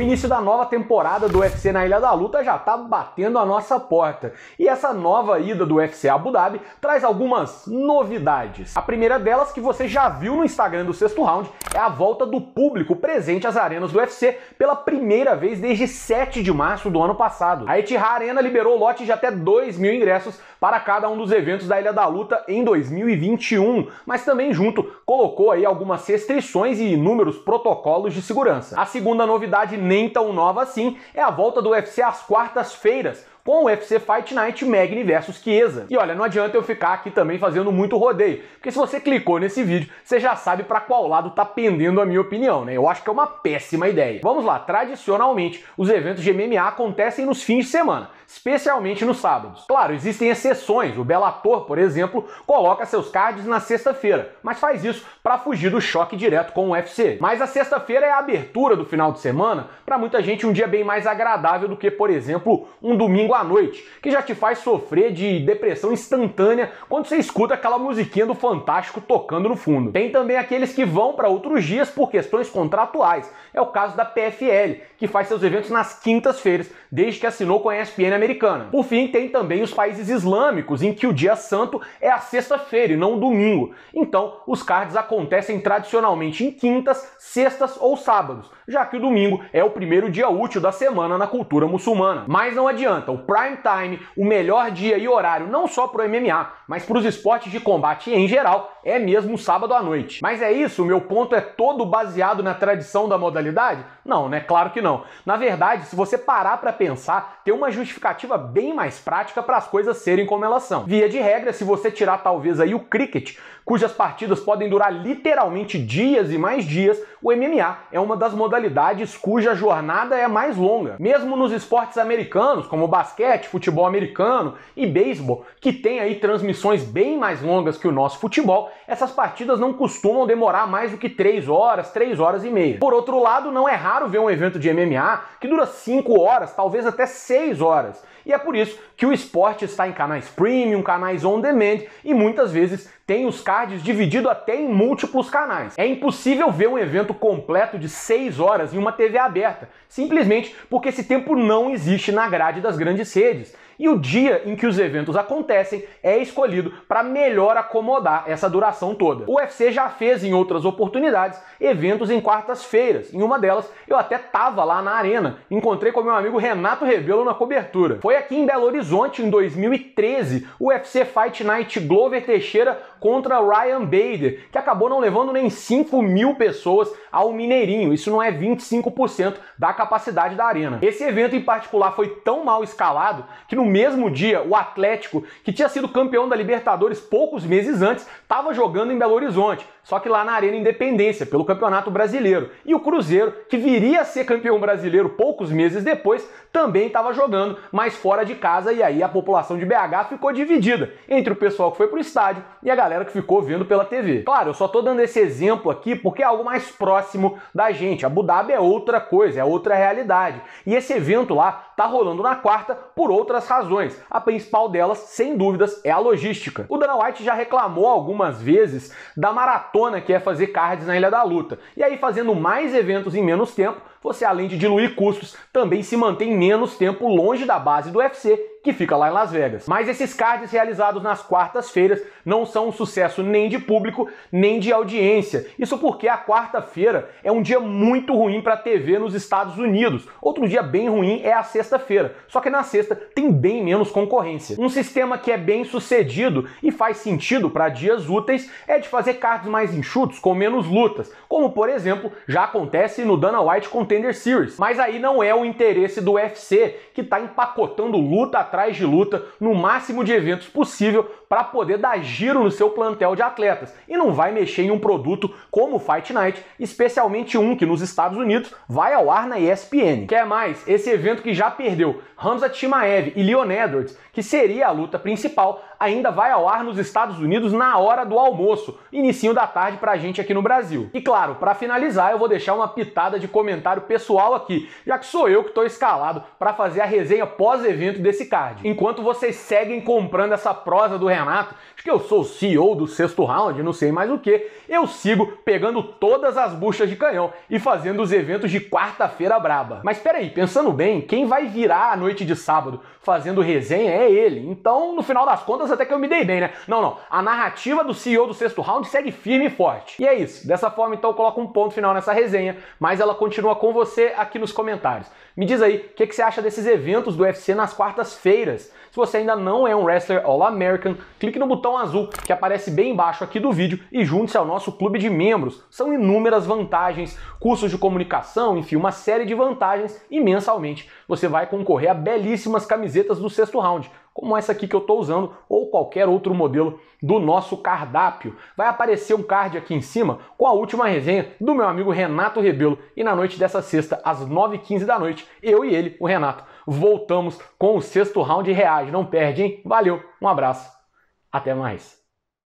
O início da nova temporada do UFC na Ilha da Luta já está batendo a nossa porta. E essa nova ida do UFC a Abu Dhabi traz algumas novidades. A primeira delas que você já viu no Instagram do sexto round é a volta do público presente às arenas do UFC pela primeira vez desde 7 de março do ano passado. A Etihad Arena liberou lote de até 2 mil ingressos para cada um dos eventos da Ilha da Luta em 2021, mas também junto colocou aí algumas restrições e inúmeros protocolos de segurança. A segunda novidade nem tão nova assim, é a volta do UFC às quartas-feiras com o UFC Fight Night Magni versus Chiesa. E olha, não adianta eu ficar aqui também fazendo muito rodeio, porque se você clicou nesse vídeo, você já sabe para qual lado tá pendendo a minha opinião, né? Eu acho que é uma péssima ideia. Vamos lá, tradicionalmente, os eventos de MMA acontecem nos fins de semana, especialmente nos sábados. Claro, existem exceções. O Bellator, por exemplo, coloca seus cards na sexta-feira, mas faz isso para fugir do choque direto com o UFC. Mas a sexta-feira é a abertura do final de semana, para muita gente um dia bem mais agradável do que, por exemplo, um domingo à à noite, que já te faz sofrer de depressão instantânea quando você escuta aquela musiquinha do Fantástico tocando no fundo. Tem também aqueles que vão para outros dias por questões contratuais. É o caso da PFL, que faz seus eventos nas quintas-feiras, desde que assinou com a ESPN americana. Por fim, tem também os países islâmicos, em que o dia santo é a sexta-feira e não o domingo. Então, os cards acontecem tradicionalmente em quintas, sextas ou sábados, já que o domingo é o primeiro dia útil da semana na cultura muçulmana. Mas não adianta, o prime time, o melhor dia e horário não só para o MMA, mas para os esportes de combate em geral, é mesmo sábado à noite. Mas é isso? O meu ponto é todo baseado na tradição da modalidade? Não, né? Claro que não. Na verdade, se você parar para pensar, tem uma justificativa bem mais prática para as coisas serem como elas são. Via de regra, se você tirar talvez aí o cricket, cujas partidas podem durar literalmente dias e mais dias, o MMA é uma das modalidades cuja jornada é mais longa. Mesmo nos esportes americanos, como o basquete, basquete, futebol americano e beisebol, que tem aí transmissões bem mais longas que o nosso futebol, essas partidas não costumam demorar mais do que 3 horas, 3 horas e meia. Por outro lado, não é raro ver um evento de MMA que dura 5 horas, talvez até 6 horas. E é por isso que o esporte está em canais premium, canais on demand e muitas vezes tem os cards divididos até em múltiplos canais. É impossível ver um evento completo de 6 horas em uma TV aberta, simplesmente porque esse tempo não existe na grade das grandes redes e o dia em que os eventos acontecem é escolhido para melhor acomodar essa duração toda. O UFC já fez em outras oportunidades eventos em quartas-feiras. Em uma delas, eu até tava lá na arena, encontrei com meu amigo Renato Rebelo na cobertura. Foi aqui em Belo Horizonte em 2013, o UFC Fight Night Glover Teixeira contra Ryan Bader, que acabou não levando nem 5 mil pessoas ao Mineirinho. Isso não é 25% da capacidade da arena. Esse evento em particular foi tão mal escalado que no mesmo dia, o Atlético, que tinha sido campeão da Libertadores poucos meses antes, estava jogando em Belo Horizonte, só que lá na Arena Independência, pelo Campeonato Brasileiro. E o Cruzeiro, que viria a ser campeão brasileiro poucos meses depois, também estava jogando, mas fora de casa, e aí a população de BH ficou dividida entre o pessoal que foi pro estádio e a galera que ficou vendo pela TV. Claro, eu só tô dando esse exemplo aqui porque é algo mais próximo da gente. Abu Dhabi é outra coisa, é outra realidade. E esse evento lá tá rolando na quarta por outras razões. A principal delas, sem dúvidas, é a logística. O Dana White já reclamou algumas vezes da maratona que é fazer cards na Ilha da Luta. E aí fazendo mais eventos em menos tempo, você além de diluir custos, também se mantém menos tempo longe da base do UFC que fica lá em Las Vegas. Mas esses cards realizados nas quartas-feiras não são um sucesso nem de público, nem de audiência. Isso porque a quarta-feira é um dia muito ruim para a TV nos Estados Unidos. Outro dia bem ruim é a sexta-feira. Só que na sexta tem bem menos concorrência. Um sistema que é bem sucedido e faz sentido para dias úteis é de fazer cards mais enxutos com menos lutas, como por exemplo já acontece no Dana White Contender Series. Mas aí não é o interesse do UFC que está empacotando luta atrás de luta no máximo de eventos possível para poder dar giro no seu plantel de atletas e não vai mexer em um produto como o Fight Night, especialmente um que nos Estados Unidos vai ao ar na ESPN. Quer mais? Esse evento que já perdeu Hamza Timaev e Leon Edwards, que seria a luta principal, ainda vai ao ar nos Estados Unidos na hora do almoço, início da tarde pra gente aqui no Brasil. E claro, para finalizar, eu vou deixar uma pitada de comentário pessoal aqui, já que sou eu que estou escalado para fazer a resenha pós-evento desse card. Enquanto vocês seguem comprando essa prosa do Renato, Renato, acho que eu sou o CEO do sexto round, não sei mais o que, eu sigo pegando todas as buchas de canhão e fazendo os eventos de quarta-feira braba. Mas peraí, pensando bem, quem vai virar a noite de sábado fazendo resenha é ele. Então, no final das contas, até que eu me dei bem, né? Não, não. A narrativa do CEO do sexto round segue firme e forte. E é isso. Dessa forma, então, eu coloco um ponto final nessa resenha, mas ela continua com você aqui nos comentários. Me diz aí, o que, que, você acha desses eventos do UFC nas quartas-feiras? Se você ainda não é um Wrestler All-American, clique no botão azul que aparece bem embaixo aqui do vídeo e junte-se ao nosso clube de membros. São inúmeras vantagens, cursos de comunicação, enfim, uma série de vantagens e mensalmente você vai concorrer a belíssimas camisetas do sexto round, como essa aqui que eu estou usando, ou qualquer outro modelo do nosso cardápio. Vai aparecer um card aqui em cima com a última resenha do meu amigo Renato Rebelo. E na noite dessa sexta, às 9h15 da noite, eu e ele, o Renato, voltamos com o sexto round reage. Não perde, hein? Valeu, um abraço, até mais.